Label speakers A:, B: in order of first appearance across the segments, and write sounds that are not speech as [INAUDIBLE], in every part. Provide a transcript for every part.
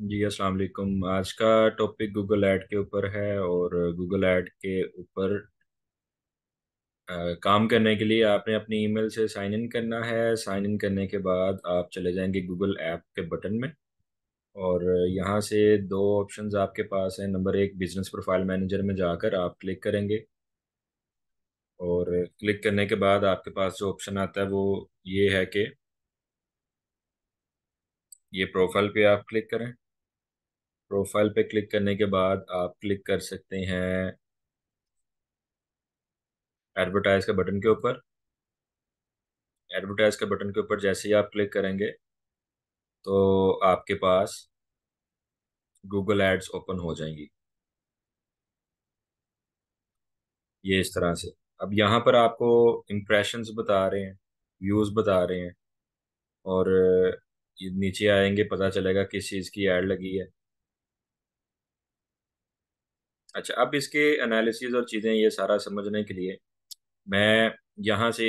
A: जी अस्सलाम वालेकुम आज का टॉपिक गूगल ऐड के ऊपर है और गूगल ऐड के ऊपर काम करने के लिए आपने अपनी ईमेल से साइन इन करना है साइन इन करने के बाद आप चले जाएंगे गूगल ऐप के बटन में और यहाँ से दो ऑप्शंस आपके पास हैं नंबर एक बिजनेस प्रोफाइल मैनेजर में जाकर आप क्लिक करेंगे और क्लिक करने के बाद आपके पास जो ऑप्शन आता है वो ये है कि ये प्रोफाइल पे आप क्लिक करें प्रोफाइल पे क्लिक करने के बाद आप क्लिक कर सकते हैं एडवर्टाइज के बटन के ऊपर एडवर्टाइज के बटन के ऊपर जैसे ही आप क्लिक करेंगे तो आपके पास गूगल एड्स ओपन हो जाएंगी ये इस तरह से अब यहाँ पर आपको इम्प्रेशंस बता रहे हैं व्यूज़ बता रहे हैं और नीचे आएंगे पता चलेगा किस चीज़ की एड लगी है अच्छा अब इसके एनालिसिस और चीज़ें ये सारा समझने के लिए मैं यहाँ से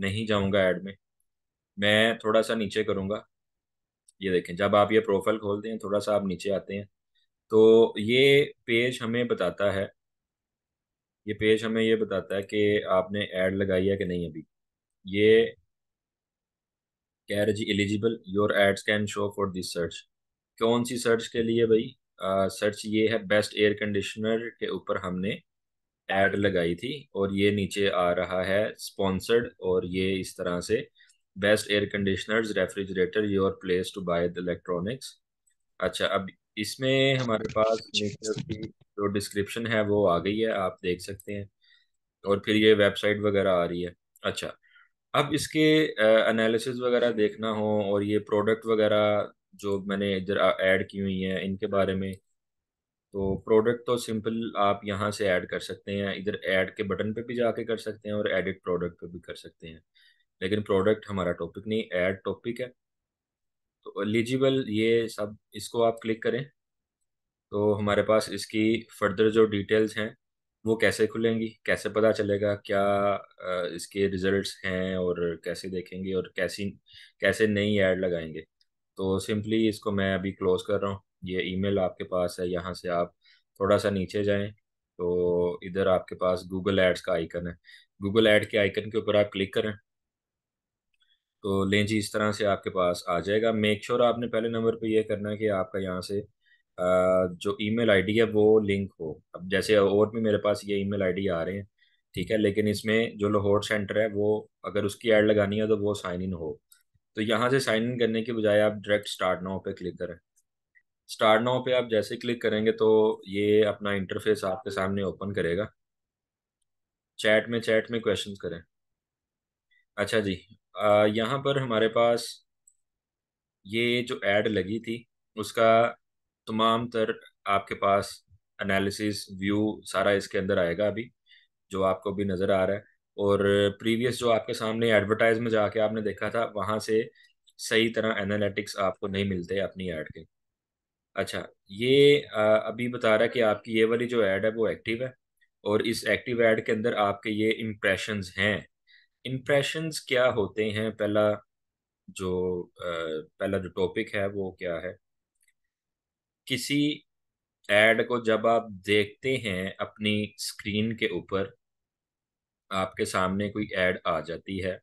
A: नहीं जाऊँगा ऐड में मैं थोड़ा सा नीचे करूँगा ये देखें जब आप ये प्रोफाइल खोलते हैं थोड़ा सा आप नीचे आते हैं तो ये पेज हमें बताता है ये पेज हमें ये बताता है कि आपने ऐड लगाई है कि नहीं अभी ये कह रहे जी eligible your ads can show for this search कौन सी सर्च के लिए भाई सर्च ये है बेस्ट एयर कंडीशनर के ऊपर हमने एड लगाई थी और ये नीचे आ रहा है स्पॉन्सर्ड और ये इस तरह से best air conditioner refrigerator your place to buy the electronics अच्छा अब इसमें हमारे पास की जो डिस्क्रिप्शन है वो आ गई है आप देख सकते हैं और फिर ये वेबसाइट वगैरह आ रही है अच्छा अब इसके एनालिसिस वगैरह देखना हो और ये प्रोडक्ट वगैरह जो मैंने इधर ऐड की हुई हैं इनके बारे में तो प्रोडक्ट तो सिंपल आप यहाँ से ऐड कर सकते हैं इधर ऐड के बटन पे भी जाके कर सकते हैं और एडिट प्रोडक्ट पे भी कर सकते हैं लेकिन प्रोडक्ट हमारा टॉपिक नहीं ऐड टॉपिक है तो एलिजिबल ये सब इसको आप क्लिक करें तो हमारे पास इसकी फर्दर जो डिटेल्स हैं वो कैसे खुलेंगी कैसे पता चलेगा क्या इसके रिजल्ट्स हैं और कैसे देखेंगे और कैसी कैसे नई ऐड लगाएंगे तो सिंपली इसको मैं अभी क्लोज कर रहा हूँ ये ईमेल आपके पास है यहाँ से आप थोड़ा सा नीचे जाएं तो इधर आपके पास गूगल एड्स का आइकन है गूगल ऐड के आइकन के ऊपर आप क्लिक करें तो लें जी इस तरह से आपके पास आ जाएगा मेक श्योर sure आपने पहले नंबर पे ये करना है कि आपका यहाँ से जो ईमेल आईडी है वो लिंक हो अब जैसे और भी मेरे पास ये ईमेल आईडी आ रहे हैं ठीक है लेकिन इसमें जो लाहौर सेंटर है वो अगर उसकी ऐड लगानी है तो वो साइन इन हो तो यहाँ से साइन इन करने के बजाय आप डायरेक्ट स्टार्ट नाउ पे क्लिक करें स्टार्ट नाउ पे आप जैसे क्लिक करेंगे तो ये अपना इंटरफेस आपके सामने ओपन करेगा चैट में चैट में क्वेश्चन करें अच्छा जी यहाँ पर हमारे पास ये जो एड लगी थी उसका तमाम तर आपके पास एनालिसिस व्यू सारा इसके अंदर आएगा अभी जो आपको भी नज़र आ रहा है और प्रीवियस जो आपके सामने एडवर्टाइज में जाके आपने देखा था वहाँ से सही तरह एनालिटिक्स आपको नहीं मिलते अपनी ऐड के अच्छा ये अभी बता रहा है कि आपकी ये वाली जो ऐड है वो एक्टिव है और इस एक्टिव ऐड के अंदर आपके ये इम्प्रेशन हैं इम्प्रेशन क्या होते हैं पहला जो पहला जो टॉपिक है वो क्या है किसी एड को जब आप देखते हैं अपनी स्क्रीन के ऊपर आपके सामने कोई ऐड आ जाती है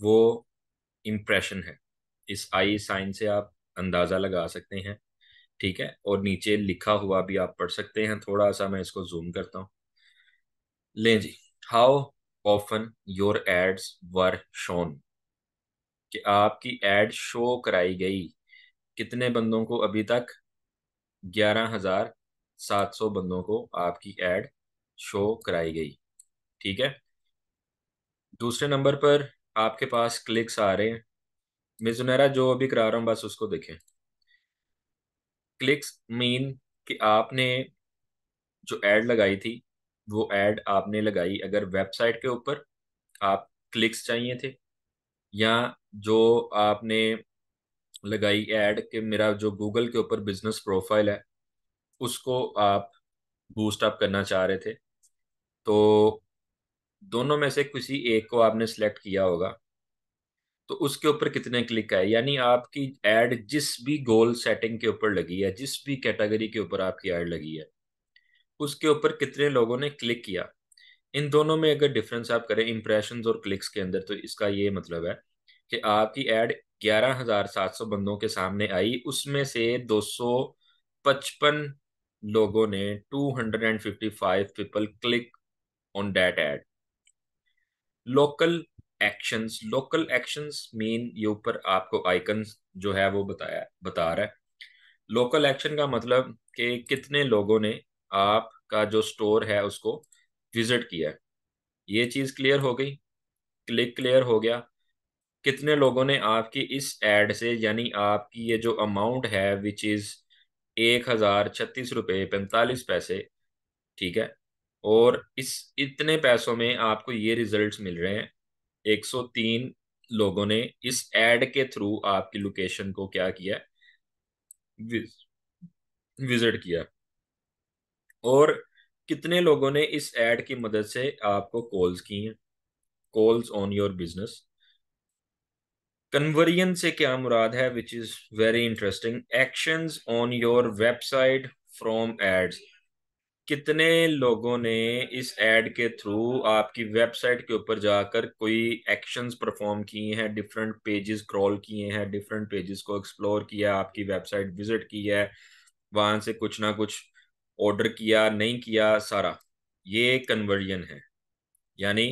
A: वो इम्प्रेशन है इस आई साइन से आप अंदाज़ा लगा सकते हैं ठीक है और नीचे लिखा हुआ भी आप पढ़ सकते हैं थोड़ा सा मैं इसको जूम करता हूँ लें जी how often your ads were shown कि आपकी एड शो कराई गई कितने बंदों को अभी तक ग्यारह हजार सात सौ बंदों को आपकी एड शो कराई गई ठीक है दूसरे नंबर पर आपके पास क्लिक्स आ रहे हैं मिजुनेरा जो अभी करा रहा हूँ बस उसको देखें क्लिक्स मीन कि आपने जो एड लगाई थी वो एड आपने लगाई अगर वेबसाइट के ऊपर आप क्लिक्स चाहिए थे या जो आपने लगाई एड कि मेरा जो गूगल के ऊपर बिजनेस प्रोफाइल है उसको आप बूस्ट अप करना चाह रहे थे तो दोनों में से किसी एक को आपने सेलेक्ट किया होगा तो उसके ऊपर कितने क्लिक आए यानी आपकी एड जिस भी गोल सेटिंग के ऊपर लगी है जिस भी कैटेगरी के ऊपर आपकी एड लगी है उसके ऊपर कितने लोगों ने क्लिक किया इन दोनों में अगर डिफरेंस आप करें इंप्रेशन और क्लिक्स के अंदर तो इसका ये मतलब है कि आपकी एड ग्यारह हजार सात सौ बंदों के सामने आई उसमें से दो सौ पचपन लोगों ने two hundred and fifty five people click on that ad local actions local actions मेन ये ऊपर आपको आइकन जो है वो बताया बता रहा है लोकल एक्शन का मतलब कि कितने लोगों ने आपका जो स्टोर है उसको विजिट किया है ये चीज़ क्लियर हो गई क्लिक क्लियर हो गया कितने लोगों ने आपकी इस एड से यानी आपकी ये जो अमाउंट है विच इज़ एक हज़ार छत्तीस रुपये पैंतालीस पैसे ठीक है और इस इतने पैसों में आपको ये रिजल्ट्स मिल रहे हैं 103 लोगों ने इस एड के थ्रू आपकी लोकेशन को क्या किया विजिट किया और कितने लोगों ने इस एड की मदद से आपको कॉल्स की हैं calls on your business conversion से क्या मुराद है which is very interesting actions on your website from ads कितने लोगों ने इस एड के थ्रू आपकी वेबसाइट के ऊपर जाकर कोई एक्शंस परफॉर्म किए हैं डिफरेंट पेजेस क्रॉल किए हैं डिफरेंट पेजेस को एक्सप्लोर किया आपकी वेबसाइट विजिट की है वहां से कुछ ना कुछ ऑर्डर किया नहीं किया सारा ये कन्वर्जन है यानी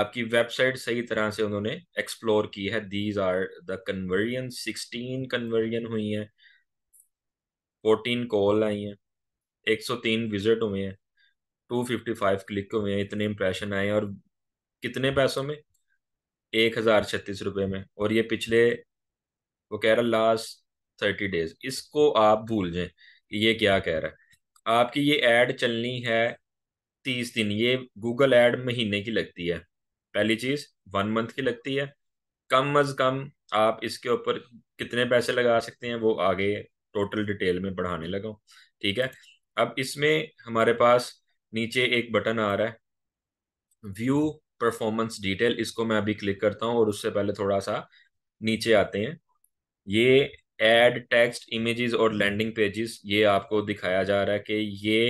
A: आपकी वेबसाइट सही तरह से उन्होंने एक्सप्लोर की है these are the conversion sixteen conversion हुई हैं फोर्टीन कॉल आई हैं 103 विजिट हुए हैं 255 क्लिक हुए हैं इतने इम्प्रेशन आए और कितने पैसों में एक हज़ार छत्तीस रुपये में और ये पिछले वो कह रहा लास्ट थर्टी डेज इसको आप भूल जाएं कि ये क्या कह रहा है आपकी ये ऐड चलनी है तीस दिन ये गूगल एड महीने की लगती है पहली चीज़ वन मंथ की लगती है कम अज़ कम आप इसके ऊपर कितने पैसे लगा सकते हैं वो आगे टोटल डिटेल में बढ़ाने लगा ठीक है अब इसमें हमारे पास नीचे एक बटन आ रहा है व्यू परफॉर्मेंस डिटेल इसको मैं अभी क्लिक करता हूँ और उससे पहले थोड़ा सा नीचे आते हैं ये एड टेक्स्ट इमेजेस और लैंडिंग पेजेस ये आपको दिखाया जा रहा है कि ये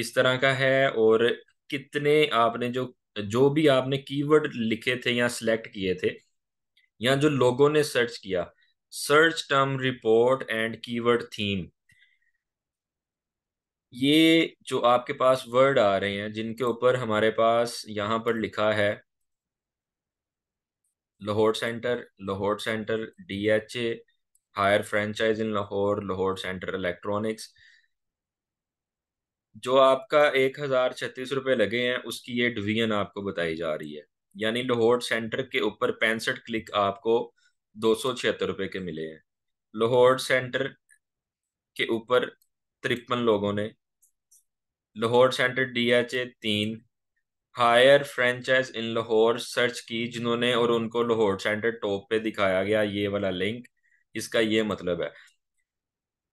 A: इस तरह का है और कितने आपने जो जो भी आपने कीवर्ड लिखे थे या सिलेक्ट किए थे या जो लोगों ने सर्च किया search term report and keyword theme ये जो आपके पास वर्ड आ रहे हैं जिनके ऊपर हमारे पास यहाँ पर लिखा है Lahore centre Lahore centre DHA Haier franchise in Lahore Lahore centre electronics जो आपका एक हजार छत्तीस रुपये लगे हैं उसकी ये डिवीजन आपको बताई जा रही है यानी लाहौर सेंटर के ऊपर पैंसठ क्लिक आपको दो सौ छिहत्तर रुपये के मिले हैं लाहौर सेंटर के ऊपर तिरपन लोगों ने लाहौर सेंटर डीएचए तीन Haier franchise in Lahore search की जिन्होंने और उनको लाहौर सेंटर टॉप पे दिखाया गया ये वाला लिंक इसका ये मतलब है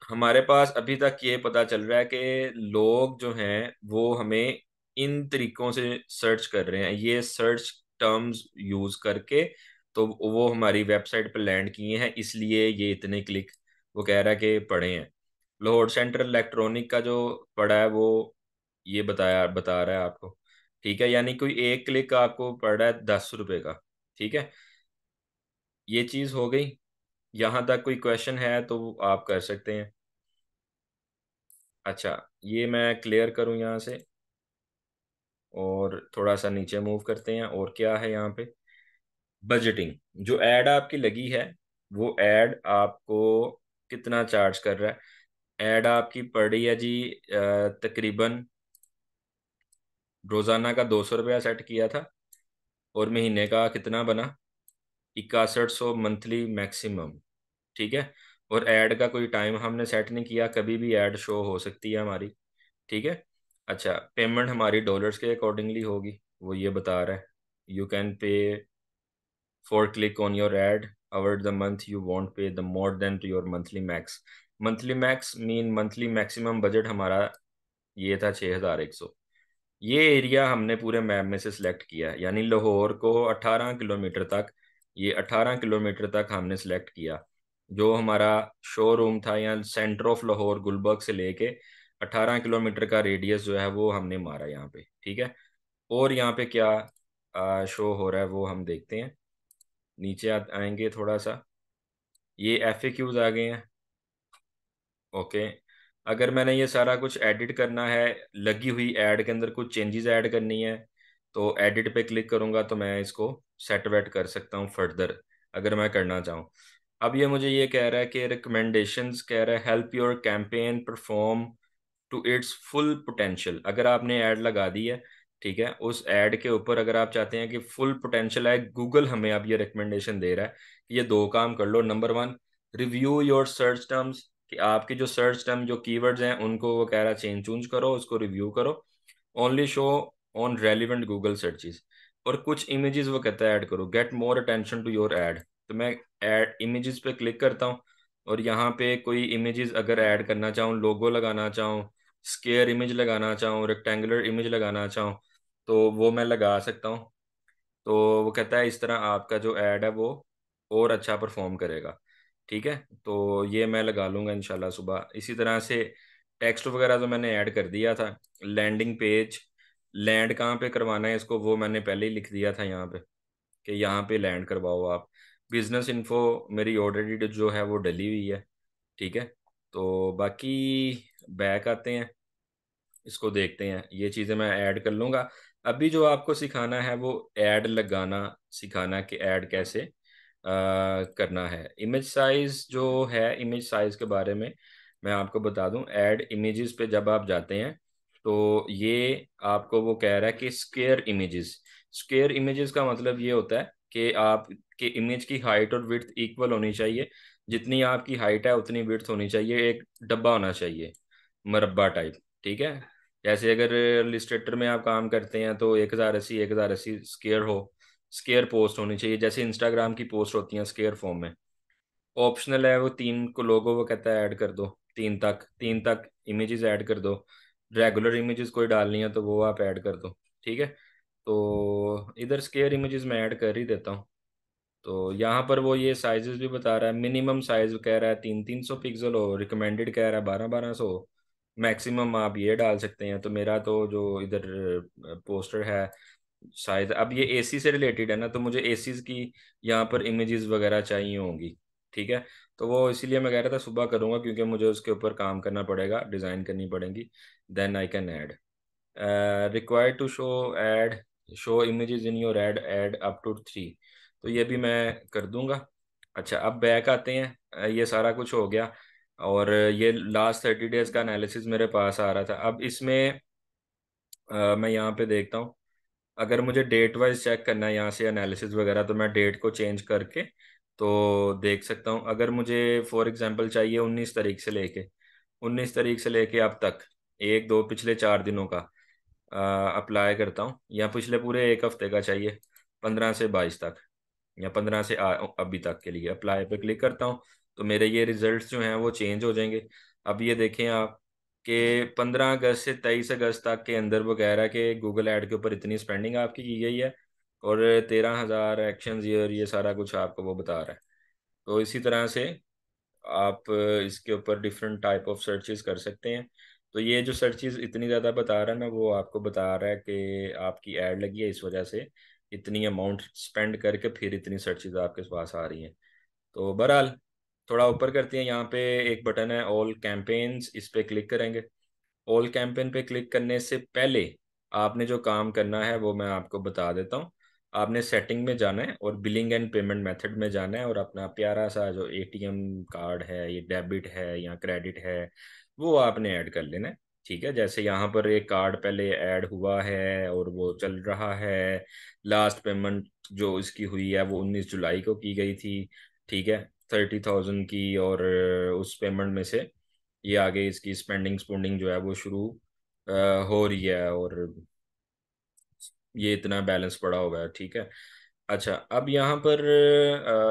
A: हमारे पास अभी तक ये पता चल रहा है कि लोग जो हैं वो हमें इन तरीकों से सर्च कर रहे हैं ये सर्च टर्म्स यूज करके तो वो हमारी वेबसाइट पर लैंड किए हैं इसलिए ये इतने क्लिक वो कह रहा है कि पड़े हैं लाहौर सेंटर इलेक्ट्रॉनिक का जो पड़ा है वो ये बताया बता रहा है आपको ठीक है यानी कोई एक क्लिक आपको पड़ रहा है दस रुपए का ठीक है ये चीज़ हो गई यहां तक कोई क्वेश्चन है तो आप कर सकते हैं अच्छा ये मैं क्लियर करूं यहां से और थोड़ा सा नीचे मूव करते हैं और क्या है यहाँ पे बजटिंग जो एड आपकी लगी है वो एड आपको कितना चार्ज कर रहा है एड आपकी पड़ी है जी तकरीबन रोज़ाना का दो सौ रुपया सेट किया था और महीने का कितना बना इक्यासठ सौ मंथली मैक्सिमम ठीक है और ऐड का कोई टाइम हमने सेट नहीं किया कभी भी ऐड शो हो सकती है हमारी ठीक है अच्छा पेमेंट हमारी डॉलर्स के अकॉर्डिंगली होगी वो ये बता रहा है you can pay for click on your ad over the month you won't pay the more than to your monthly max monthly max mean monthly maximum budget हमारा ये था छः हजार एक सौ ये एरिया हमने पूरे मैप में से सिलेक्ट किया है यानी लाहौर को 18 किलोमीटर तक ये 18 किलोमीटर तक हमने सिलेक्ट किया जो हमारा शोरूम था या सेंटर ऑफ लाहौर गुलबर्ग से लेके 18 किलोमीटर का रेडियस जो है वो हमने मारा यहाँ पे ठीक है और यहाँ पे क्या आ, शो हो रहा है वो हम देखते हैं नीचे आ, आएंगे थोड़ा सा ये एफ क्यूज आ गए हैं ओके अगर मैंने ये सारा कुछ एडिट करना है लगी हुई एड के अंदर कुछ चेंजेस ऐड करनी है तो एडिट पे क्लिक करूंगा तो मैं इसको सेट वेट कर सकता हूँ फर्दर अगर मैं करना चाहूँ अब ये मुझे ये कह रहा है कि रिकमेंडेशन कह रहा है help your campaign perform to its full potential अगर आपने एड लगा दी है ठीक है उस एड के ऊपर अगर आप चाहते हैं कि फुल पोटेंशियल है गूगल हमें अब ये रिकमेंडेशन दे रहा है कि ये दो काम कर लो number one review your search terms कि आपके जो सर्च टर्म जो कीवर्ड्स हैं उनको वो कह रहा चेंज चूंज करो उसको रिव्यू करो only show on relevant Google searches और कुछ इमेजेस वो कहता है ऐड करो get more attention to your ad तो मैं ऐड इमेजेस पे क्लिक करता हूँ और यहाँ पे कोई इमेजेस अगर ऐड करना चाहूँ लोगो लगाना चाहूँ स्केयर इमेज लगाना चाहूँ रेक्टेंगुलर इमेज लगाना चाहूँ तो वो मैं लगा सकता हूँ तो वो कहता है इस तरह आपका जो ऐड है वो और अच्छा परफॉर्म करेगा ठीक है तो ये मैं लगा लूँगा इन सुबह इसी तरह से टेक्स्ट वगैरह तो मैंने ऐड कर दिया था लैंडिंग पेज लैंड कहाँ पे करवाना है इसको वो मैंने पहले ही लिख दिया था यहाँ पे कि यहाँ पे लैंड करवाओ आप बिजनेस इन्फो मेरी ऑलरेडी जो है वो डली हुई है ठीक है तो बाकी बैक आते हैं इसको देखते हैं ये चीज़ें मैं ऐड कर लूँगा अभी जो आपको सिखाना है वो ऐड लगाना सिखाना कि ऐड कैसे करना है इमेज साइज जो है इमेज साइज के बारे में मैं आपको बता दूं ऐड इमेजेस पे जब आप जाते हैं तो ये आपको वो कह रहा है कि स्केयर इमेजेस स्केयर इमेजेस का मतलब ये होता है कि आपके इमेज की हाइट और विथ इक्वल होनी चाहिए जितनी आपकी हाइट है उतनी विथ होनी चाहिए एक डब्बा होना चाहिए मरबा टाइप ठीक है जैसे अगर इलिस्ट्रेटर में आप काम करते हैं तो एक हज़ार अस्सी एक हज़ार अस्सी स्केयर हो स्केयर पोस्ट होनी चाहिए जैसे इंस्टाग्राम की पोस्ट होती हैं स्केयर फॉर्म में ऑप्शनल है वो तीन को लोगो वो कहता है ऐड कर दो तीन तक तीन तक इमेजेस ऐड कर दो रेगुलर इमेजेस कोई डालनी है तो वो आप ऐड कर दो ठीक है तो इधर स्केयर इमेजेस मैं ऐड कर ही देता हूँ तो यहाँ पर वो ये साइजेस भी बता रहा है मिनिमम साइज कह रहा है तीन तीन सौ पिक्सल हो रिकमेंडेड कह रहा है बारह बारह सौ मैक्सिमम आप ये डाल सकते हैं तो मेरा तो जो इधर पोस्टर है शायद अब ये एसी से रिलेटेड है ना तो मुझे एसी की यहाँ पर इमेजेस वगैरह चाहिए होंगी ठीक है तो वो इसीलिए मैं कह रहा था सुबह करूँगा क्योंकि मुझे उसके ऊपर काम करना पड़ेगा डिज़ाइन करनी पड़ेगी then I can add required to show add show images in your ad add up to three तो ये भी मैं कर दूंगा अच्छा अब बैक आते हैं uh, ये सारा कुछ हो गया और ये लास्ट थर्टी डेज़ का एनालिसिस मेरे पास आ रहा था अब इसमें आ, uh, मैं यहाँ पे देखता हूँ अगर मुझे डेट वाइज चेक करना है यहाँ से एनालिसिस वगैरह तो मैं डेट को चेंज करके तो देख सकता हूँ अगर मुझे फॉर एग्जांपल चाहिए उन्नीस तारीख से लेके उन्नीस तारीख से लेके अब तक एक दो पिछले चार दिनों का अप्लाई करता हूँ या पिछले पूरे एक हफ्ते का चाहिए पंद्रह से बाईस तक या पंद्रह से आ, अभी तक के लिए अप्लाई पे क्लिक करता हूँ तो मेरे ये रिजल्ट्स जो हैं वो चेंज हो जाएंगे अब ये देखें आप कि पंद्रह अगस्त से तेईस अगस्त तक के अंदर वगैरह के गूगल ऐड के ऊपर इतनी स्पेंडिंग आपकी की गई है और तेरह हज़ार एक्शन और ये सारा कुछ आपको वो बता रहा है तो इसी तरह से आप इसके ऊपर डिफरेंट टाइप ऑफ सर्चेज कर सकते हैं तो ये जो सर्चेज इतनी ज़्यादा बता रहा है ना वो आपको बता रहा है कि आपकी ऐड लगी है इस वजह से इतनी अमाउंट स्पेंड करके फिर इतनी सर्चेज आपके पास आ रही हैं तो बहरहाल थोड़ा ऊपर करती हैं यहाँ पे एक बटन है ऑल कैंपेन्स इस पर क्लिक करेंगे ऑल कैंपेन पे क्लिक करने से पहले आपने जो काम करना है वो मैं आपको बता देता हूँ आपने सेटिंग में जाना है और बिलिंग एंड पेमेंट मेथड में जाना है और अपना प्यारा सा जो एटीएम कार्ड है ये डेबिट है या क्रेडिट है वो आपने ऐड कर लेना है ठीक है जैसे यहाँ पर एक कार्ड पहले ऐड हुआ है और वो चल रहा है लास्ट पेमेंट जो इसकी हुई है वो उन्नीस जुलाई को की गई थी ठीक है थर्टी थाउजेंड की और उस पेमेंट में से ये आगे इसकी स्पेंडिंग स्पेंडिंग जो है वो शुरू हो रही है और ये इतना बैलेंस पड़ा होगा ठीक है अच्छा अब यहाँ पर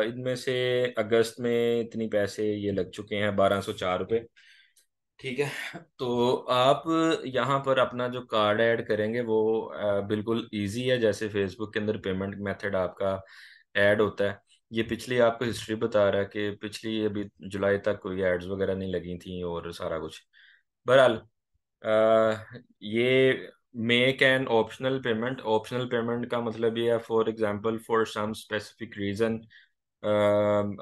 A: इनमें से अगस्त में इतनी पैसे ये लग चुके हैं बारह सौ चार रुपये ठीक है तो आप यहाँ पर अपना जो कार्ड ऐड करेंगे वो बिल्कुल इजी है जैसे फेसबुक के अंदर पेमेंट मेथड आपका ऐड होता है ये पिछली आपको हिस्ट्री बता रहा है कि पिछली अभी जुलाई तक कोई एड्स वगैरह नहीं लगी थी और सारा कुछ बहरहाल ये make an optional payment optional payment का मतलब ये है for example for some specific reason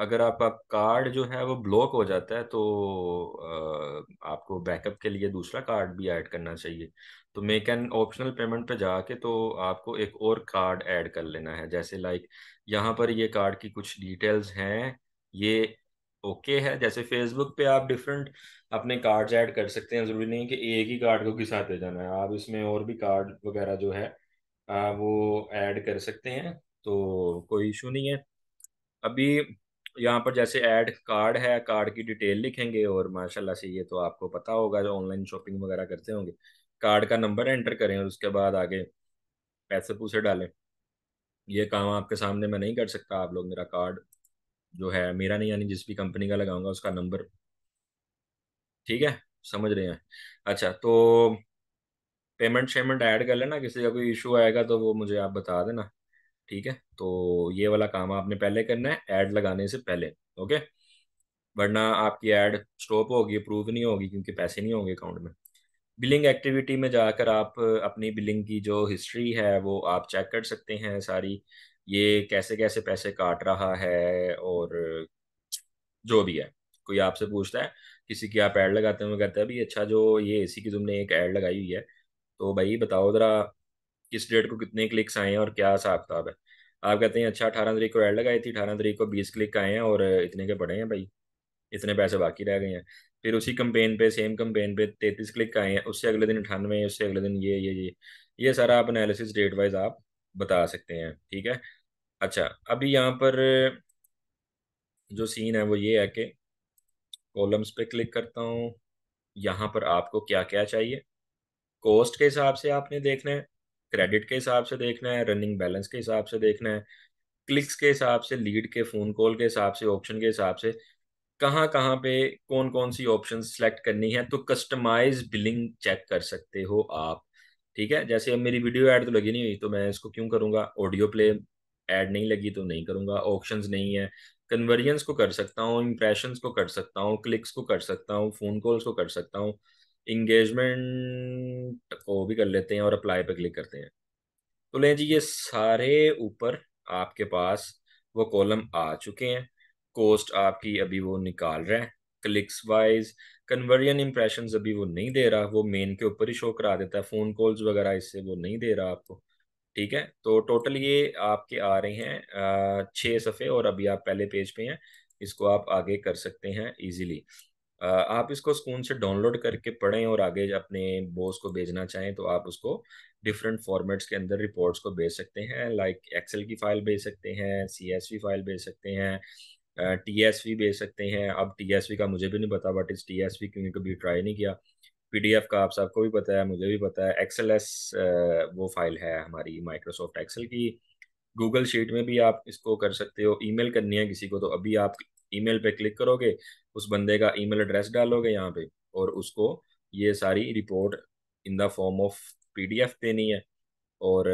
A: अगर आपका कार्ड जो है वो ब्लॉक हो जाता है तो uh, आपको बैकअप के लिए दूसरा कार्ड भी ऐड करना चाहिए तो मेक एन ऑप्शनल पेमेंट पे जाके तो आपको एक और कार्ड ऐड कर लेना है जैसे लाइक यहाँ पर ये कार्ड की कुछ डिटेल्स हैं ये ओके okay है जैसे फेसबुक पे आप डिफरेंट अपने कार्ड्स ऐड कर सकते हैं ज़रूरी नहीं कि एक ही कार्ड को ले जाना है आप इसमें और भी कार्ड वगैरह जो है आ, वो ऐड कर सकते हैं तो कोई इशू नहीं है अभी यहाँ पर जैसे ऐड कार्ड है कार्ड की डिटेल लिखेंगे और माशाल्लाह से ये तो आपको पता होगा जो ऑनलाइन शॉपिंग वगैरह करते होंगे कार्ड का नंबर एंटर करें और उसके बाद आगे पैसे पूसे डालें ये काम आपके सामने मैं नहीं कर सकता आप लोग मेरा कार्ड जो है मेरा नहीं यानी जिस भी कंपनी का लगाऊंगा उसका नंबर ठीक है समझ रहे हैं अच्छा तो पेमेंट शेमेंट ऐड कर लेना किसी का कोई इशू आएगा तो वो मुझे आप बता देना ठीक है तो ये वाला काम आपने पहले करना है ऐड लगाने से पहले ओके वरना आपकी ऐड स्टॉप होगी अप्रूव नहीं होगी क्योंकि पैसे नहीं होंगे अकाउंट में बिलिंग एक्टिविटी में जाकर आप अपनी बिलिंग की जो हिस्ट्री है वो आप चेक कर सकते हैं सारी ये कैसे कैसे पैसे काट रहा है और जो भी है कोई आपसे पूछता है किसी की आप ऐड लगाते हुए कहते हैं भाई अच्छा जो ये एसी की तुमने एक ऐड लगाई हुई है तो भाई बताओ ज़रा किस डेट को कितने क्लिक्स आए हैं और क्या हिसाब किताब है आप कहते हैं अच्छा अठारह तारीख को ऐड लगाई थी अठारह तारीख को बीस क्लिक आए हैं और इतने के पड़े हैं भाई इतने पैसे बाकी रह गए हैं फिर उसी कंपेन पे सेम कंपेन पे तैतीस क्लिक आए हैं उससे अगले दिन अठानवे उससे अगले दिन ये ये ये ये सारा आप एनालिसिस डेट वाइज आप बता सकते हैं ठीक है अच्छा अभी यहाँ पर जो सीन है वो ये है कि कॉलम्स पे क्लिक करता हूँ यहाँ पर आपको क्या क्या चाहिए कॉस्ट के हिसाब से आपने देखना है क्रेडिट के हिसाब से देखना है रनिंग बैलेंस के हिसाब से देखना है क्लिक्स के हिसाब से लीड के फ़ोन कॉल के हिसाब से ऑप्शन के हिसाब से कहाँ कहाँ पे कौन कौन सी ऑप्शन सेलेक्ट करनी है तो कस्टमाइज बिलिंग चेक कर सकते हो आप ठीक है जैसे अब मेरी वीडियो ऐड तो लगी नहीं हुई तो मैं इसको क्यों करूँगा ऑडियो प्ले ऐड नहीं लगी तो नहीं करूँगा ऑप्शन नहीं है कन्वर्जेंस को कर सकता हूँ इंप्रेशन को कर सकता हूँ क्लिक्स को कर सकता हूँ फ़ोन कॉल्स को कर सकता हूँ इंगेजमेंट को भी कर लेते हैं और अप्लाई पर क्लिक करते हैं तो लें जी ये सारे ऊपर आपके पास वो कॉलम आ चुके हैं कोस्ट आपकी अभी वो निकाल रहे हैं क्लिक्स वाइज कन्वर्जन इंप्रेशन अभी वो नहीं दे रहा वो मेन के ऊपर ही शो करा देता है फ़ोन कॉल्स वगैरह इससे वो नहीं दे रहा आपको ठीक है तो टोटल ये आपके आ रहे हैं छः सफ़े और अभी आप पहले पेज पे हैं इसको आप आगे कर सकते हैं इजीली आप इसको स्कून से डाउनलोड करके पढ़ें और आगे अपने बॉस को भेजना चाहें तो आप उसको डिफरेंट फॉर्मेट्स के अंदर रिपोर्ट्स को भेज सकते हैं लाइक एक्सेल की फ़ाइल भेज सकते हैं सी फाइल भेज सकते हैं टीएसवी भेज सकते हैं अब टीएसवी का मुझे भी नहीं पता बट इस टीएसवी क्योंकि कभी ट्राई नहीं किया पीडीएफ का आप सबको भी पता है मुझे भी पता है एक्सेल एस वो फाइल है हमारी माइक्रोसॉफ्ट एक्सेल की गूगल शीट में भी आप इसको कर सकते हो ईमेल करनी है किसी को तो अभी आप ईमेल पे क्लिक करोगे उस बंदे का ईमेल एड्रेस डालोगे यहाँ पे और उसको ये सारी report in the form of PDF देनी है और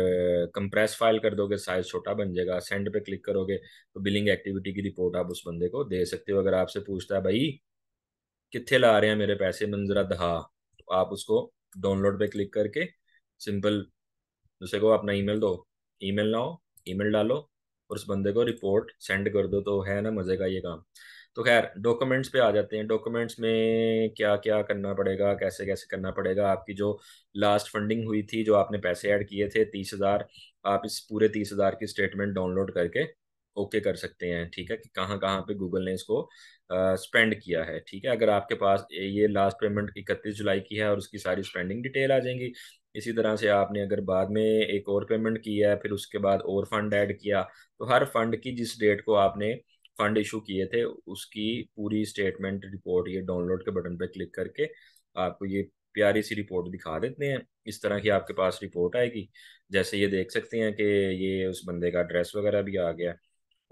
A: कंप्रेस फाइल कर दोगे साइज छोटा बन जाएगा सेंड पे क्लिक करोगे तो बिलिंग एक्टिविटी की रिपोर्ट आप उस बंदे को दे सकते हो अगर आपसे पूछता है भाई कितने ला रहे हैं मेरे पैसे मंजरा दहा तो आप उसको डाउनलोड पे क्लिक करके सिंपल दूसरे को अपना ईमेल दो ईमेल लाओ ईमेल डालो और उस बंदे को रिपोर्ट सेंड कर दो तो है ना मज़े का ये काम तो खैर डॉक्यूमेंट्स पे आ जाते हैं डॉक्यूमेंट्स में क्या क्या करना पड़ेगा कैसे कैसे करना पड़ेगा आपकी जो लास्ट फंडिंग हुई थी जो आपने पैसे ऐड किए थे तीस हज़ार आप इस पूरे तीस हज़ार की स्टेटमेंट डाउनलोड करके ओके कर सकते हैं ठीक है कि कहाँ कहाँ पे गूगल ने इसको स्पेंड किया है ठीक है अगर आपके पास ये लास्ट पेमेंट इकतीस जुलाई की है और उसकी सारी स्पेंडिंग डिटेल आ जाएंगी इसी तरह से आपने अगर बाद में एक और पेमेंट किया है फिर उसके बाद और फंड ऐड किया तो हर फंड की जिस डेट को आपने फंड इशू किए थे उसकी पूरी स्टेटमेंट रिपोर्ट ये डाउनलोड के बटन पर क्लिक करके आपको ये प्यारी सी रिपोर्ट दिखा देते हैं इस तरह की आपके पास रिपोर्ट आएगी जैसे ये देख सकते हैं कि ये उस बंदे का एड्रेस वगैरह भी आ गया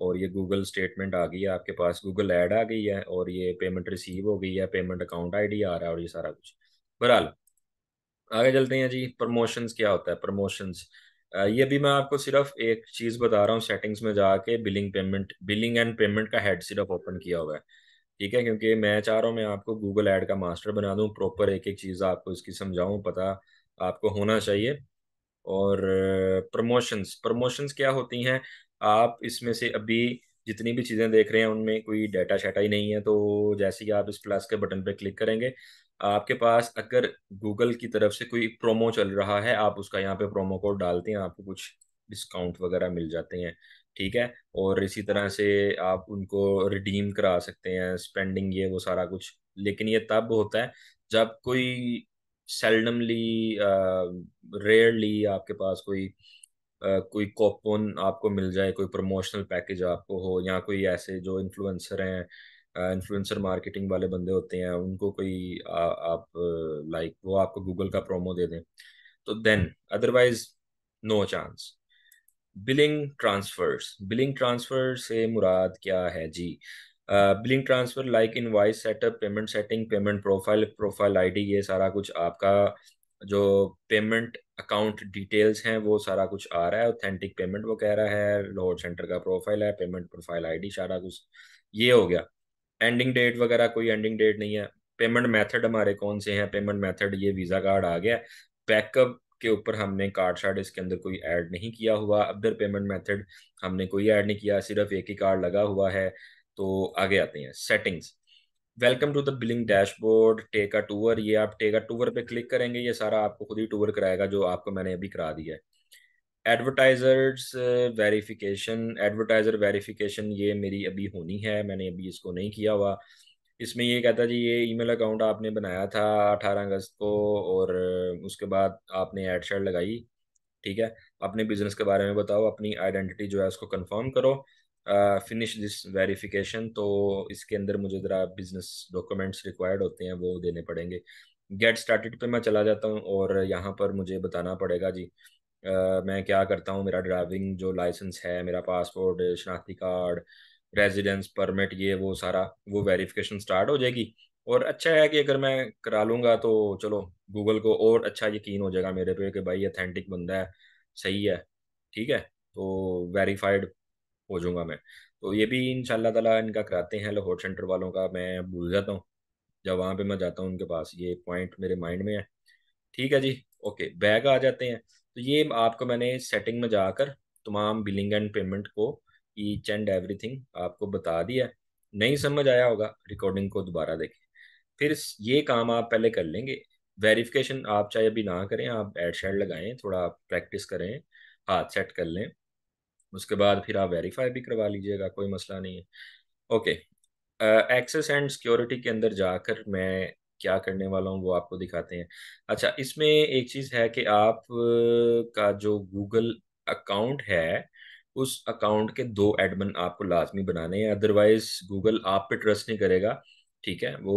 A: और ये गूगल स्टेटमेंट आ गई है आपके पास गूगल ऐड आ गई है और ये पेमेंट रिसीव हो गई है पेमेंट अकाउंट आईडी आ रहा है और ये सारा कुछ बहरहाल आगे चलते हैं जी प्रमोशंस क्या होता है प्रमोशंस ये भी मैं आपको सिर्फ एक चीज बता रहा हूँ सेटिंग्स में जाके billing payment billing and payment का हेड सिर्फ ओपन किया हुआ है ठीक है क्योंकि मैं चाह रहा हूँ मैं आपको गूगल ऐड का मास्टर बना दूँ प्रॉपर एक एक चीज़ आपको इसकी समझाऊं पता आपको होना चाहिए और प्रमोशंस प्रमोशंस क्या होती हैं आप इसमें से अभी जितनी भी चीज़ें देख रहे हैं उनमें कोई डाटा शाटा ही नहीं है तो जैसे ही आप इस प्लस के बटन पर क्लिक करेंगे आपके पास अगर गूगल की तरफ से कोई प्रोमो चल रहा है आप उसका यहाँ पे प्रोमो कोड डालते हैं आपको कुछ डिस्काउंट वगैरह मिल जाते हैं ठीक है और इसी तरह से आप उनको रिडीम करा सकते हैं स्पेंडिंग ये वो सारा कुछ लेकिन ये तब होता है जब कोई सेल्डमली रेयरली आपके पास कोई कोई कॉपन आपको मिल जाए कोई प्रमोशनल पैकेज आपको हो या कोई ऐसे जो इन्फ्लुएंसर हैं इन्फ्लुएंसर मार्केटिंग वाले बंदे होते हैं उनको कोई आ, आप लाइक वो आपको गूगल का प्रोमो दे दें तो then otherwise no chance billing transfers billing transfer से मुराद क्या है जी billing transfer like invoice setup payment setting payment profile profile ID ये सारा कुछ आपका जो पेमेंट अकाउंट डिटेल्स हैं वो सारा कुछ आ रहा है ऑथेंटिक पेमेंट वो कह रहा है लाहौर सेंटर का प्रोफाइल है पेमेंट प्रोफाइल आईडी सारा कुछ ये हो गया एंडिंग डेट वगैरह कोई एंडिंग डेट नहीं है पेमेंट मेथड हमारे कौन से हैं पेमेंट मेथड ये वीज़ा कार्ड आ गया बैकअप के ऊपर हमने कार्ड शार्ड इसके अंदर कोई ऐड नहीं किया हुआ अदर पेमेंट मेथड हमने कोई ऐड नहीं किया सिर्फ एक ही कार्ड लगा हुआ है तो आगे आते हैं settings welcome to the billing dashboard take a tour ये आप टेक अ टूर पे क्लिक करेंगे ये सारा आपको खुद ही टूर कराएगा जो आपको मैंने अभी करा दिया है एडवर्टाइजर्स वेरिफिकेशन एडवर्टाइजर वेरिफिकेशन ये मेरी अभी होनी है मैंने अभी इसको नहीं किया हुआ इसमें ये कहता जी ये ईमेल अकाउंट आपने बनाया था अठारह अगस्त को और उसके बाद आपने एड शेड लगाई ठीक है अपने बिजनेस के बारे में बताओ अपनी आइडेंटिटी जो है उसको कंफर्म करो फिनिश दिस वेरिफिकेशन तो इसके अंदर मुझे ज़रा बिजनेस डॉक्यूमेंट्स रिक्वायर्ड होते हैं वो देने पड़ेंगे गेट स्टार्टेड पे मैं चला जाता हूँ और यहाँ पर मुझे बताना पड़ेगा जी Uh, मैं क्या करता हूँ मेरा ड्राइविंग जो लाइसेंस है मेरा पासपोर्ट शनाख्ती कार्ड रेजिडेंस परमिट ये वो सारा वो वेरिफिकेशन स्टार्ट हो जाएगी और अच्छा है कि अगर मैं करा लूँगा तो चलो गूगल को और अच्छा यकीन हो जाएगा मेरे पे कि भाई अथेंटिक बंदा है सही है ठीक है तो वेरीफाइड हो जाऊंगा मैं तो ये भी इन तला इनका कराते हैं लाहौर सेंटर वालों का मैं भूल जाता हूँ जब वहाँ पे मैं जाता हूँ उनके पास ये पॉइंट मेरे माइंड में है ठीक है जी ओके बैग आ जाते हैं तो ये आपको मैंने सेटिंग में जाकर तमाम बिलिंग एंड पेमेंट को ईच एंड एवरी आपको बता दिया नहीं समझ आया होगा रिकॉर्डिंग को दोबारा देखें फिर ये काम आप पहले कर लेंगे वेरिफिकेशन आप चाहे अभी ना करें आप एड शेड लगाएं थोड़ा आप प्रैक्टिस करें हाथ सेट कर लें उसके बाद फिर आप वेरीफाई भी करवा लीजिएगा कोई मसला नहीं है ओके एक्सेस एंड सिक्योरिटी के अंदर जाकर मैं क्या करने वाला हूँ वो आपको दिखाते हैं अच्छा इसमें एक चीज़ है कि आप का जो गूगल अकाउंट है उस अकाउंट के दो एडमिन आपको लाजमी बनाने हैं अदरवाइज गूगल आप पे ट्रस्ट नहीं करेगा ठीक है वो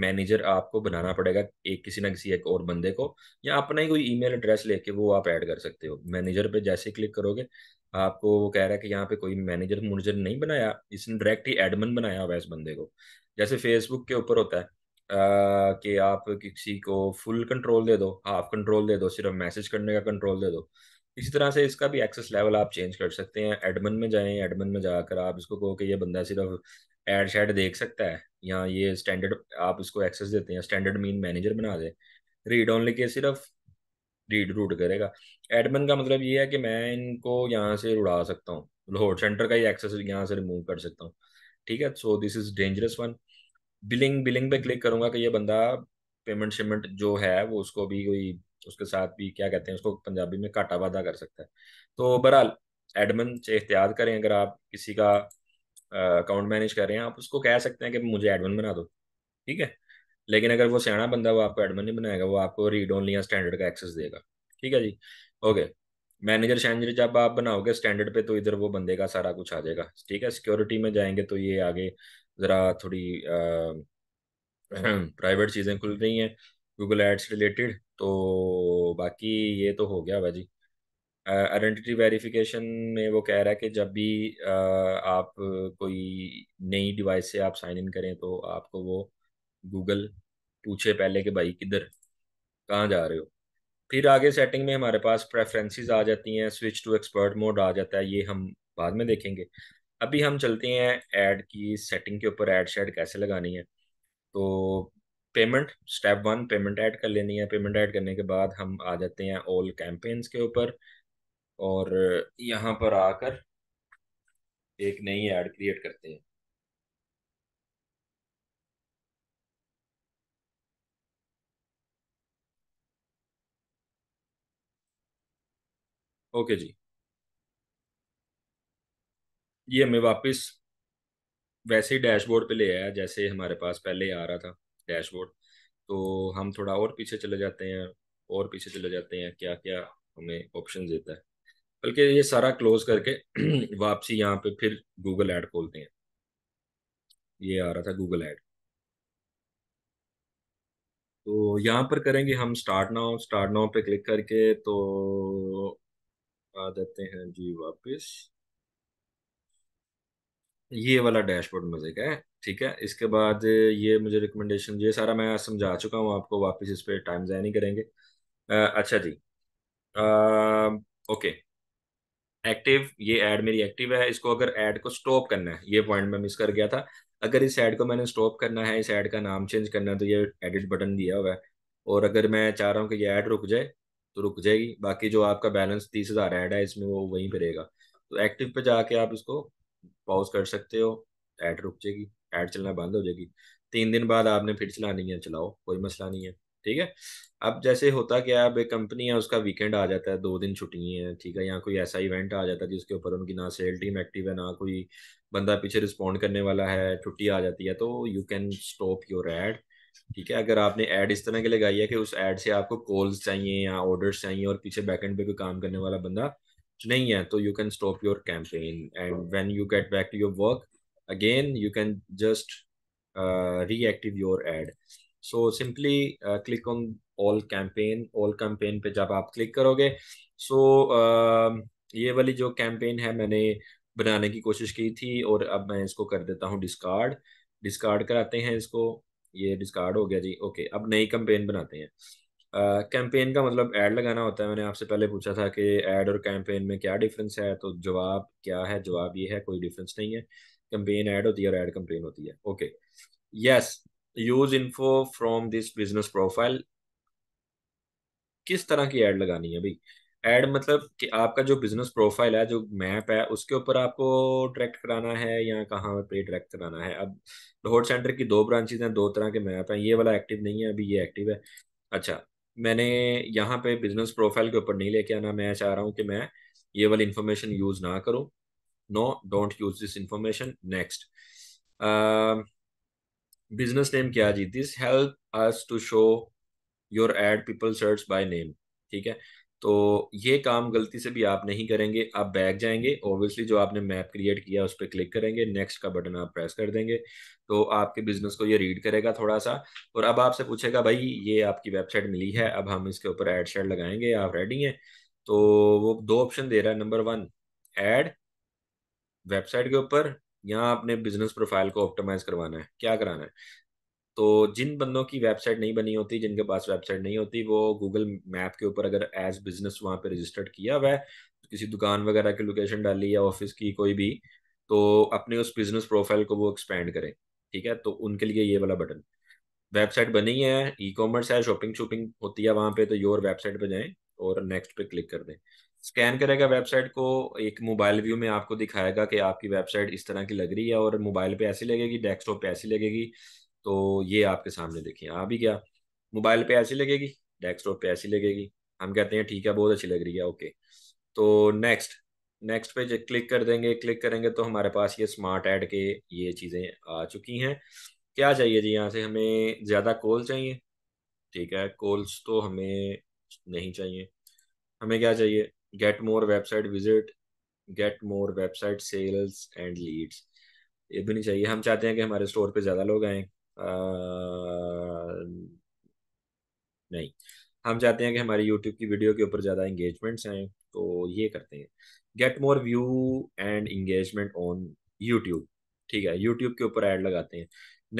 A: मैनेजर आपको बनाना पड़ेगा एक किसी ना किसी एक और बंदे को या अपना ही कोई ईमेल एड्रेस लेके वो आप ऐड कर सकते हो मैनेजर पे जैसे क्लिक करोगे आपको वो कह रहा है कि यहाँ पे कोई मैनेजर मुनेजर नहीं बनाया इसने डायरेक्ट ही एडमिन बनाया हुआ है इस बंदे को जैसे फेसबुक के ऊपर होता है आ, कि आप किसी को फुल कंट्रोल दे दो हाफ कंट्रोल दे दो सिर्फ मैसेज करने का कंट्रोल दे दो इसी तरह से इसका भी एक्सेस लेवल आप चेंज कर सकते हैं एडमिन में जाएं एडमिन में जाकर आप इसको कहो कि ये बंदा सिर्फ एड शेड देख सकता है या ये स्टैंडर्ड आप इसको एक्सेस देते हैं स्टैंडर्ड मीन मैनेजर बना दे रीड ओनली के सिर्फ रीड रूट करेगा एडमिन का मतलब ये है कि मैं इनको यहाँ से उड़ा सकता हूँ लोड सेंटर का ही एक्सेस यहाँ से रिमूव कर सकता हूँ ठीक है so this is dangerous one billing billing पे क्लिक करूंगा कि ये बंदा पेमेंट शेमेंट जो है वो उसको भी कोई उसके साथ भी क्या कहते हैं उसको पंजाबी में काटा वादा कर सकता है तो बहरहाल एडमिन से एहतियात करें अगर आप किसी का अकाउंट मैनेज कर रहे हैं आप उसको कह सकते हैं कि मुझे एडमिन बना दो ठीक है लेकिन अगर वो सियाणा बंदा वो आपको एडमिन नहीं बनाएगा वो आपको रीड ओनली या स्टैंडर्ड का एक्सेस देगा ठीक है जी ओके मैनेजर शैनेजर जब आप बनाओगे स्टैंडर्ड पे तो इधर वो बंदे का सारा कुछ आ जाएगा ठीक है सिक्योरिटी में जाएंगे तो ये आगे ज़रा थोड़ी प्राइवेट [CLEARS THROAT] चीज़ें खुल रही हैं गूगल एड्स रिलेटेड तो बाकी ये तो हो गया भाई जी आइडेंटिटी वेरिफिकेशन में वो कह रहा है कि जब भी uh, आप कोई नई डिवाइस से आप साइन इन करें तो आपको वो गूगल पूछे पहले कि भाई किधर कहाँ जा रहे हो फिर आगे सेटिंग में हमारे पास प्रेफरेंसेस आ जाती हैं स्विच टू एक्सपर्ट मोड आ जाता है ये हम बाद में देखेंगे अभी हम चलते हैं ऐड की सेटिंग के ऊपर ऐड शेड कैसे लगानी है तो payment step one payment add कर लेनी है पेमेंट ऐड करने के बाद हम आ जाते हैं ऑल कैंपेन्स के ऊपर और यहाँ पर आकर एक नई ऐड क्रिएट करते हैं ओके जी ये हमें वापस वैसे ही डैशबोर्ड पे ले आया जैसे हमारे पास पहले आ रहा था डैशबोर्ड तो हम थोड़ा और पीछे चले जाते हैं और पीछे चले जाते हैं क्या क्या हमें ऑप्शन देता है बल्कि ये सारा क्लोज करके [CLEARS THROAT] वापसी यहाँ पे फिर गूगल ऐड खोलते हैं ये आ रहा था गूगल ऐड तो यहाँ पर करेंगे हम स्टार्ट नाउ स्टार्ट नाउ पे क्लिक करके तो आ देते हैं जी वापस ये वाला डैशबोर्ड मजे का है ठीक है इसके बाद ये मुझे रिकमेंडेशन ये सारा मैं समझा चुका हूँ आपको वापस इस पर टाइम ज़ाया नहीं करेंगे आ, अच्छा जी आ, ओके एक्टिव ये ऐड मेरी एक्टिव है इसको अगर ऐड को स्टॉप करना है ये पॉइंट मैं मिस कर गया था अगर इस एड को मैंने स्टॉप करना है इस ऐड का नाम चेंज करना है तो ये एडिट बटन दिया हुआ है और अगर मैं चाह रहा हूँ कि ये ऐड रुक जाए तो रुक जाएगी बाकी जो आपका बैलेंस तीस हज़ार ऐड है इसमें वो वहीं पर रहेगा तो एक्टिव पे जाके आप इसको पॉज कर सकते हो ऐड रुक जाएगी ऐड चलना बंद हो जाएगी तीन दिन बाद आपने फिर चलानी है चलाओ कोई मसला नहीं है ठीक है अब जैसे होता क्या अब एक कंपनी है उसका वीकेंड आ जाता है दो दिन छुट्टी है ठीक है या कोई ऐसा इवेंट आ जाता है जिसके ऊपर उनकी ना सेल टीम एक्टिव है ना कोई बंदा पीछे रिस्पॉन्ड करने वाला है छुट्टी आ जाती है तो you can stop your ad ठीक है अगर आपने एड इस तरह की लगाई है कि उस एड से आपको कॉल्स चाहिए या ऑर्डर चाहिए और पीछे बैकेंड पे कोई काम करने वाला बंदा नहीं है तो you can stop your campaign and when you get back to your work again you can just reactive your ad so simply click on all campaign all campaign पे जब आप क्लिक करोगे सो so, uh, ये वाली जो campaign है मैंने बनाने की कोशिश की थी और अब मैं इसको कर देता हूँ डिस्कार्ड डिस्कार्ड कराते हैं इसको ये डिस्कार्ड हो गया जी ओके अब नई कैंपेन बनाते हैं कैंपेन uh, का मतलब ऐड लगाना होता है मैंने आपसे पहले पूछा था कि ऐड और कैंपेन में क्या डिफरेंस है तो जवाब क्या है जवाब ये है कोई डिफरेंस नहीं है कैंपेन ऐड होती है और ऐड कैंपेन होती है okay yes use info from this business profile किस तरह की एड लगानी है भाई एड मतलब कि आपका जो बिजनेस प्रोफाइल है जो मैप है उसके ऊपर आपको ट्रैक्ट कराना है या कहाँ पे ट्रैक्ट कराना है अब लाहौर सेंटर की दो ब्रांचेज हैं दो तरह के मैप हैं ये वाला एक्टिव नहीं है अभी ये एक्टिव है अच्छा मैंने यहाँ पे बिजनेस प्रोफाइल के ऊपर नहीं लेके आना मैं चाह रहा हूँ कि मैं ये वाली इन्फॉर्मेशन यूज ना करूँ no don't use this information next business name क्या जी this help us to show your ad people search by name ठीक है तो ये काम गलती से भी आप नहीं करेंगे आप बैक जाएंगे ऑब्वियसली जो आपने मैप क्रिएट किया उस पर क्लिक करेंगे नेक्स्ट का बटन आप प्रेस कर देंगे तो आपके बिजनेस को ये रीड करेगा थोड़ा सा और अब आपसे पूछेगा भाई ये आपकी वेबसाइट मिली है अब हम इसके ऊपर एड शेड लगाएंगे आप रेडी हैं तो वो दो ऑप्शन दे रहा है नंबर वन एड वेबसाइट के ऊपर यहाँ आपने बिजनेस प्रोफाइल को ऑप्टिमाइज करवाना है क्या कराना है तो जिन बंदों की वेबसाइट नहीं बनी होती जिनके पास वेबसाइट नहीं होती वो गूगल मैप के ऊपर अगर एज बिजनेस वहाँ पे रजिस्टर्ड किया हुआ है किसी दुकान वगैरह की लोकेशन डाली या ऑफिस की कोई भी तो अपने उस बिजनेस प्रोफाइल को वो एक्सपेंड करें ठीक है तो उनके लिए ये वाला बटन वेबसाइट बनी है ई कॉमर्स है शॉपिंग शॉपिंग होती है वहाँ पे तो योर वेबसाइट पे जाएं और नेक्स्ट पे क्लिक कर दें स्कैन करेगा वेबसाइट को एक मोबाइल व्यू में आपको दिखाएगा कि आपकी वेबसाइट इस तरह की लग रही है और मोबाइल पे ऐसी लगेगी डेस्कटॉप पे ऐसी लगेगी तो ये आपके सामने देखिए आप भी क्या मोबाइल पे ऐसी लगेगी डेस्कटॉप पे ऐसी लगेगी हम कहते हैं ठीक है बहुत अच्छी लग रही है ओके तो नेक्स्ट नेक्स्ट पे क्लिक कर देंगे क्लिक करेंगे तो हमारे पास ये स्मार्ट ऐड के ये चीज़ें आ चुकी हैं क्या चाहिए जी यहाँ से हमें ज़्यादा कॉल चाहिए ठीक है कॉल्स तो हमें नहीं चाहिए हमें क्या चाहिए get more website visit get more website sales and leads ये भी नहीं चाहिए हम चाहते हैं कि हमारे स्टोर पे ज़्यादा लोग आए नहीं हम चाहते हैं कि हमारी यूट्यूब की वीडियो के ऊपर ज़्यादा इंगेजमेंट्स आए तो ये करते हैं get more view and engagement on YouTube ठीक है यूट्यूब के ऊपर ऐड लगाते हैं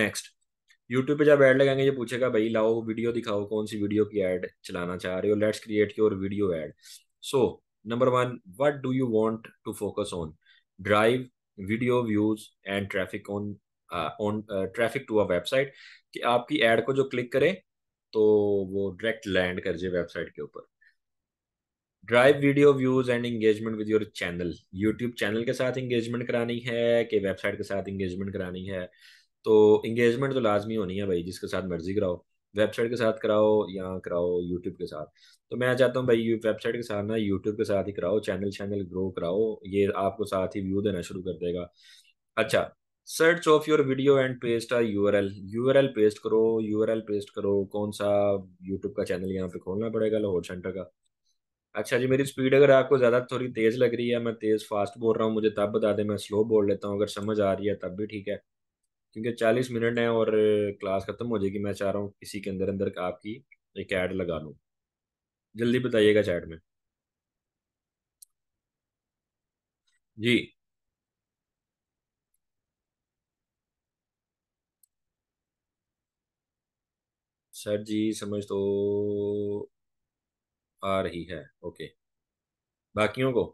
A: नेक्स्ट यूट्यूब पे जब ऐड लगाएंगे ये पूछेगा भाई लाओ वीडियो दिखाओ कौन सी वीडियो की एड चलाना चाह रहे हो let's create your video ad so number one what do you want to focus on drive video views and traffic on on traffic to a website कि आपकी एड को जो क्लिक करे तो वो डायरेक्ट लैंड कर जाए वेबसाइट के ऊपर drive video views and engagement with your channel YouTube channel के साथ एंगेजमेंट करानी है कि वेबसाइट के साथ एंगेजमेंट करानी है तो एंगेजमेंट तो लाजमी होनी है भाई जिसके साथ मर्जी कराओ वेबसाइट के साथ कराओ या कराओ यूट्यूब के साथ तो मैं चाहता हूँ भाई वेबसाइट के साथ ना यूट्यूब के साथ ही कराओ चैनल चैनल ग्रो कराओ ये आपको साथ ही व्यू देना शुरू कर देगा अच्छा search of your video and paste or U R L U R L paste करो यू आर एल पेस्ट करो कौन सा यूट्यूब का चैनल यहाँ पे खोलना पड़ेगा लाहौर सेंटर का अच्छा जी मेरी स्पीड अगर आपको ज़्यादा थोड़ी तेज़ लग रही है मैं तेज़ फास्ट बोल रहा हूँ मुझे तब बता दें मैं स्लो बोल लेता हूँ अगर समझ आ रही है तब भी ठीक है क्योंकि चालीस मिनट हैं और क्लास ख़त्म हो जाएगी मैं चाह रहा हूँ इसी के अंदर अंदर आपकी एक ऐड लगा लूँ जल्दी बताइएगा चैट में जी सर जी समझ तो आ रही है ओके बाकियों को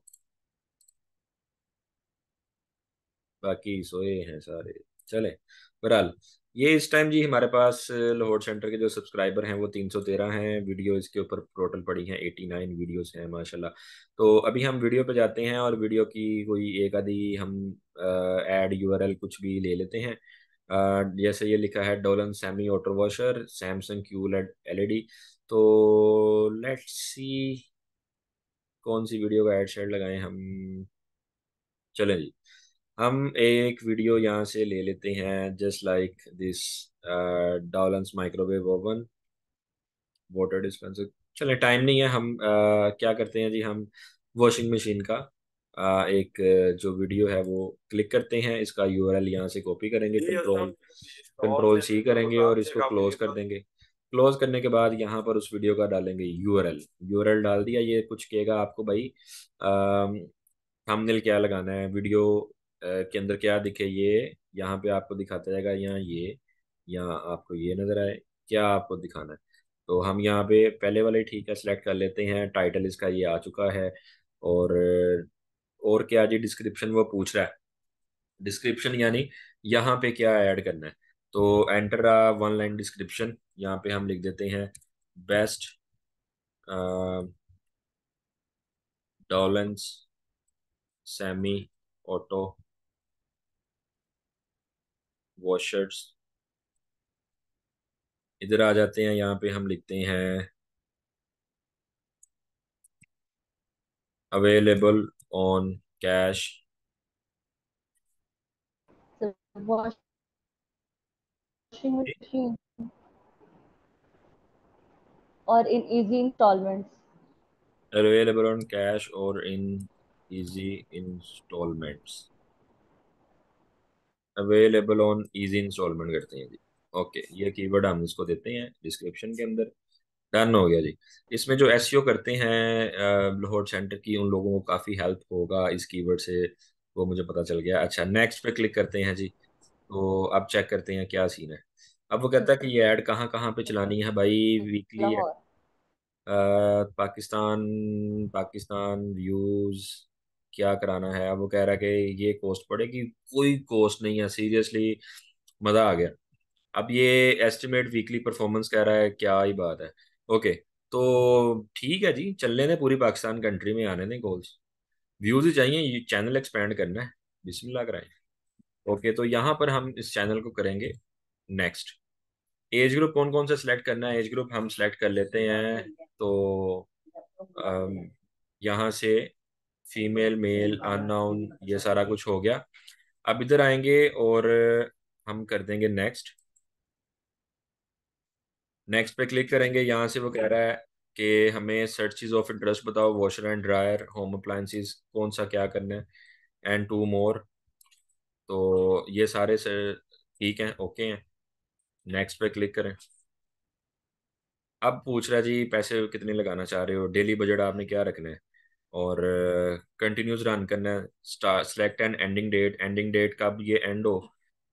A: बाकी सोए हैं सारे चले बहरहाल ये इस टाइम जी हमारे पास लाहौर सेंटर के जो सब्सक्राइबर हैं वो तीन सौ तेरह हैं वीडियो इसके ऊपर टोटल पड़ी हैं एटी नाइन वीडियोज़ हैं माशाल्लाह तो अभी हम वीडियो पे जाते हैं और वीडियो की कोई एक आधी हम ऐड यूआरएल कुछ भी ले लेते हैं आ, जैसे ये लिखा है Dawlance semi auto washer Samsung QLED L तो लेट सी कौन सी वीडियो का एड शेड लगाएं हम चलें जी हम एक वीडियो यहाँ से ले लेते हैं just like this Dawlance microwave oven water dispenser चले टाइम नहीं है हम uh, क्या करते हैं जी हम वॉशिंग मशीन का uh, एक जो वीडियो है वो क्लिक करते हैं इसका यू आर एल यहाँ से कॉपी करेंगे कंट्रोल कंट्रोल सी करेंगे और इसको क्लोज कर देंगे क्लोज करने के बाद यहाँ पर उस वीडियो का डालेंगे U R L U R L डाल दिया ये कुछ कहेगा आपको भाई हमने क्या लगाना है वीडियो के अंदर क्या दिखे ये यहाँ पे आपको दिखाता जाएगा यहाँ ये यहाँ आपको ये नज़र आए क्या आपको दिखाना है तो हम यहाँ पे पहले वाले ठीक है सिलेक्ट कर लेते हैं टाइटल इसका ये आ चुका है और और क्या जी डिस्क्रिप्शन वो पूछ रहा है डिस्क्रिप्शन यानी यहाँ पे क्या ऐड करना है तो एंटर आ वन लाइन डिस्क्रिप्शन यहाँ पे हम लिख देते हैं best Dawlance semi auto washers इधर आ जाते हैं यहाँ पे हम लिखते हैं अवेलेबल ऑन कैश और in easy installments available on cash और in easy installments available on easy installment करते हैं जी ओके ये कीवर्ड हम इसको देते हैं डिस्क्रिप्शन के अंदर डन हो गया जी इसमें जो एस e करते हैं लाहौर सेंटर की उन लोगों को काफ़ी हेल्प होगा इस कीवर्ड से वो मुझे पता चल गया अच्छा नेक्स्ट पे क्लिक करते हैं जी तो अब चेक करते हैं क्या सीन है अब वो कहता है कि ये ऐड कहाँ कहाँ पे चलानी है भाई वीकली पाकिस्तान पाकिस्तान व्यूज़ क्या कराना है वो कह रहा है कि ये कॉस्ट पड़ेगी कोई कॉस्ट नहीं है सीरियसली मज़ा आ गया अब ये एस्टिमेट वीकली परफॉर्मेंस कह रहा है क्या ही बात है ओके तो ठीक है जी चलने दें पूरी पाकिस्तान कंट्री में आने दें गोल्स व्यूज़ ही चाहिए ये चैनल एक्सपेंड करना है बिस्मिल्लाह कराएं ओके तो यहाँ पर हम इस चैनल को करेंगे नेक्स्ट एज ग्रुप कौन कौन सा सिलेक्ट करना है एज ग्रुप हम सिलेक्ट कर लेते हैं तो यहाँ से फीमेल मेल अनाउन ये अच्छा। सारा कुछ हो गया अब इधर आएंगे और हम कर देंगे नेक्स्ट नेक्स्ट पे क्लिक करेंगे यहाँ से वो कह रहा है कि हमें चीज ऑफ इंटरेस्ट बताओ washer and dryer home appliances कौन सा क्या करना है एंड टू मोर तो ये सारे ठीक हैं ओके हैं नेक्स्ट पे क्लिक करें अब पूछ रहा जी पैसे कितने लगाना चाह रहे हो डेली बजट आपने क्या रखना है और कंटिन्यूस रन करना है select and ending date ending date कब ये एंड हो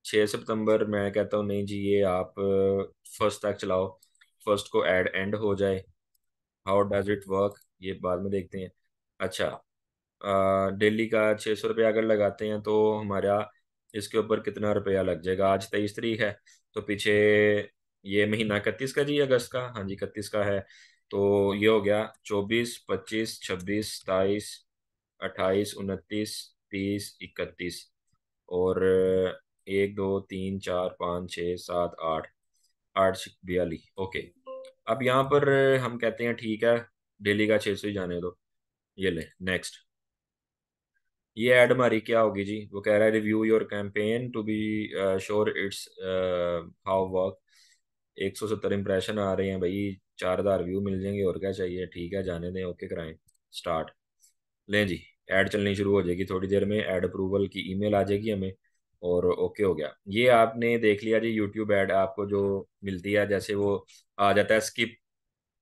A: छः सितंबर मैं कहता हूँ नहीं जी ये आप फर्स्ट तक चलाओ फर्स्ट को ऐड एंड हो जाए हाउ डज इट वर्क ये बाद में देखते हैं अच्छा डेली का छः सौ रुपया अगर लगाते हैं तो हमारा इसके ऊपर कितना रुपया लग जाएगा आज तेईस तारीख है तो पीछे ये महीना इकतीस का जी अगस्त का हाँ जी इकतीस का है तो ये हो गया चौबीस पच्चीस छब्बीस सताइस अट्ठाईस उनतीस तीस इकतीस और एक दो तीन चार पाँच छः सात आठ आठ बयालीस ओके अब यहाँ पर हम कहते हैं ठीक है डेली का छः सौ ही जाने दो ये ले नेक्स्ट ये ऐड हमारी क्या होगी जी वो कह रहा है review your campaign to be sure it's how work एक सौ सत्तर इम्प्रेशन आ रहे हैं भाई चार हज़ार व्यू मिल जाएंगे और क्या चाहिए ठीक है जाने दें ओके कराएं स्टार्ट लें जी ऐड चलनी शुरू हो जाएगी थोड़ी देर में ऐड अप्रूवल की ईमेल आ जाएगी हमें और ओके हो गया ये आपने देख लिया जी यूट्यूब ऐड आपको जो मिलती है जैसे वो आ जाता है स्किप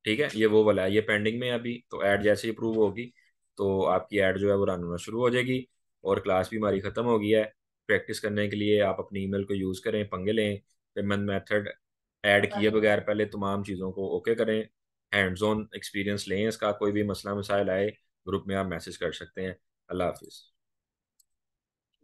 A: ठीक है ये वो वाला है ये पेंडिंग में अभी तो ऐड जैसे ही अप्रूव होगी तो आपकी ऐड जो है वो रन होना शुरू हो जाएगी और क्लास भी हमारी ख़त्म हो गई है प्रैक्टिस करने के लिए आप अपनी ईमेल को यूज़ करें पंगे लें पेमेंट मेथड ऐड किए बगैर पहले तमाम चीज़ों को ओके करें हैंड ऑन एक्सपीरियंस लें इसका कोई भी मसला मसाइल आए ग्रुप में आप मैसेज कर सकते हैं अल्लाह हाफिज़